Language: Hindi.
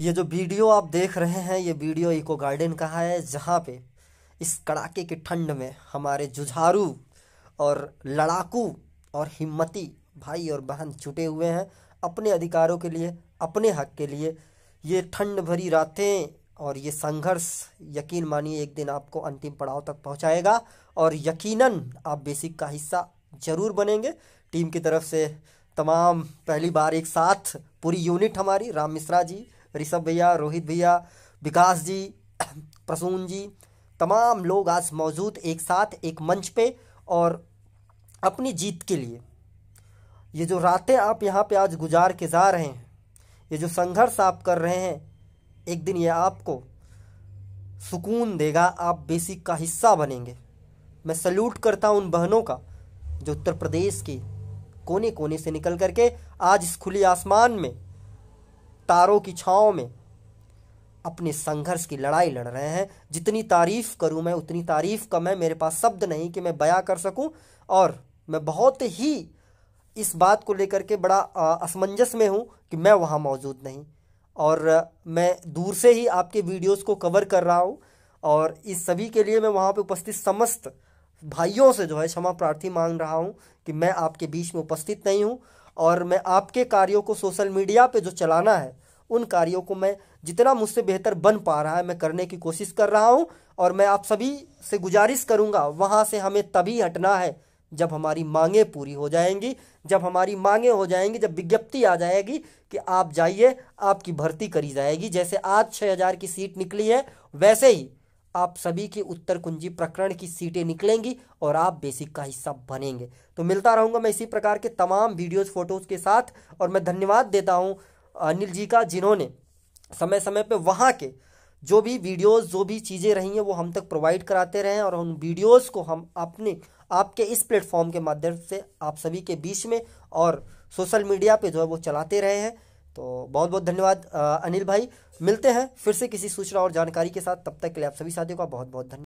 ये जो वीडियो आप देख रहे हैं ये वीडियो इको गार्डन का है जहाँ पे इस कड़ाके की ठंड में हमारे जुझारू और लड़ाकू और हिम्मती भाई और बहन छुटे हुए हैं अपने अधिकारों के लिए अपने हक के लिए ये ठंड भरी रातें और ये संघर्ष यकीन मानिए एक दिन आपको अंतिम पड़ाव तक पहुँचाएगा और यकीनन आप बेसिक का हिस्सा ज़रूर बनेंगे टीम की तरफ से तमाम पहली बार एक साथ पूरी यूनिट हमारी राम मिश्रा जी ऋषभ भैया रोहित भैया विकास जी प्रसून जी तमाम लोग आज मौजूद एक साथ एक मंच पे और अपनी जीत के लिए ये जो रातें आप यहाँ पे आज गुजार के जा रहे हैं ये जो संघर्ष आप कर रहे हैं एक दिन ये आपको सुकून देगा आप बेसिक का हिस्सा बनेंगे मैं सल्यूट करता हूँ उन बहनों का जो उत्तर प्रदेश के कोने कोने से निकल करके आज इस खुली आसमान में तारों की छाओं में अपने संघर्ष की लड़ाई लड़ रहे हैं जितनी तारीफ करूं मैं उतनी तारीफ कम है मेरे पास शब्द नहीं कि मैं बयां कर सकूं और मैं बहुत ही इस बात को लेकर के बड़ा असमंजस में हूं कि मैं वहां मौजूद नहीं और मैं दूर से ही आपके वीडियोस को कवर कर रहा हूं और इस सभी के लिए मैं वहां पर उपस्थित समस्त भाइयों से जो है क्षमा प्रार्थी मांग रहा हूं कि मैं आपके बीच में उपस्थित नहीं हूं और मैं आपके कार्यों को सोशल मीडिया पे जो चलाना है उन कार्यों को मैं जितना मुझसे बेहतर बन पा रहा है मैं करने की कोशिश कर रहा हूँ और मैं आप सभी से गुजारिश करूँगा वहाँ से हमें तभी हटना है जब हमारी मांगे पूरी हो जाएंगी जब हमारी मांगे हो जाएंगी जब विज्ञप्ति आ जाएगी कि आप जाइए आपकी भर्ती करी जाएगी जैसे आज छः हज़ार की सीट निकली है वैसे ही आप सभी की उत्तर कुंजी प्रकरण की सीटें निकलेंगी और आप बेसिक का हिस्सा बनेंगे तो मिलता रहूँगा मैं इसी प्रकार के तमाम वीडियोज़ फ़ोटोज़ के साथ और मैं धन्यवाद देता हूँ अनिल जी का जिन्होंने समय समय पर वहाँ के जो भी वीडियोस जो भी चीज़ें रही हैं वो हम तक प्रोवाइड कराते रहें और उन वीडियोस को हम अपने आपके इस प्लेटफॉर्म के माध्यम से आप सभी के बीच में और सोशल मीडिया पे जो है वो चलाते रहे हैं तो बहुत बहुत धन्यवाद अनिल भाई मिलते हैं फिर से किसी सूचना और जानकारी के साथ तब तक के लिए आप सभी साथियों का बहुत बहुत धन्यवाद